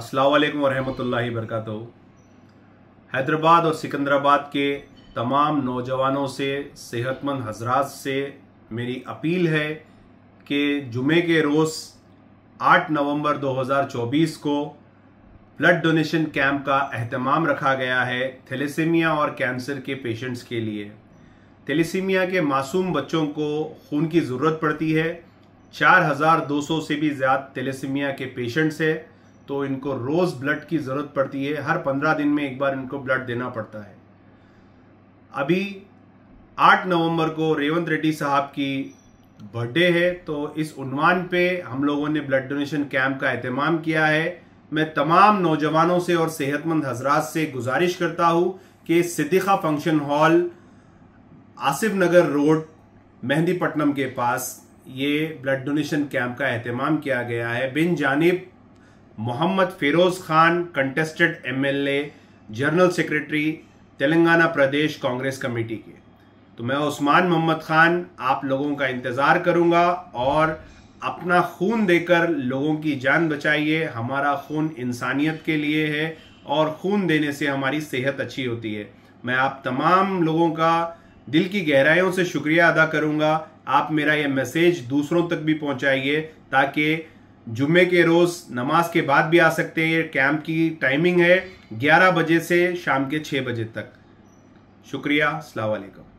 असलकम वरहमल वरक हैदराबाद और सिकंदराबाद के तमाम नौजवानों से सेहतमंद हजरात से मेरी अपील है कि जुमे के रोज़ 8 नवंबर 2024 को ब्लड डोनेशन कैंप का अहतमाम रखा गया है थैलेसीमिया और कैंसर के पेशेंट्स के लिए थैलेसीमिया के मासूम बच्चों को खून की ज़रूरत पड़ती है 4,200 से भी ज़्यादा थैलेसीमिया के पेशेंट्स हैं तो इनको रोज ब्लड की जरूरत पड़ती है हर पंद्रह दिन में एक बार इनको ब्लड देना पड़ता है अभी आठ नवंबर को रेवंत रेड्डी साहब की बर्थडे है तो इस उन्वान पे हम लोगों ने ब्लड डोनेशन कैंप का अहतमाम किया है मैं तमाम नौजवानों से और सेहतमंद हजरात से गुजारिश करता हूँ कि Siddiqa function hall Asif Nagar road Mehdipatnam के पास ये ब्लड डोनेशन कैंप का अहतमाम किया गया है बिन जानब Mohammed Firoz Khan contested MLA general secretary Telangana Pradesh Congress committee के तो मैं उस्मान मोहम्मद खान आप लोगों का इंतज़ार करूंगा और अपना खून देकर लोगों की जान बचाइए हमारा खून इंसानियत के लिए है और खून देने से हमारी सेहत अच्छी होती है मैं आप तमाम लोगों का दिल की गहराइयों से शुक्रिया अदा करूंगा आप मेरा यह मैसेज दूसरों तक भी पहुंचाइए ताकि जुम्मे के रोज़ नमाज के बाद भी आ सकते हैं कैंप की टाइमिंग है 11 बजे से शाम के 6 बजे तक शुक्रिया अलैक्म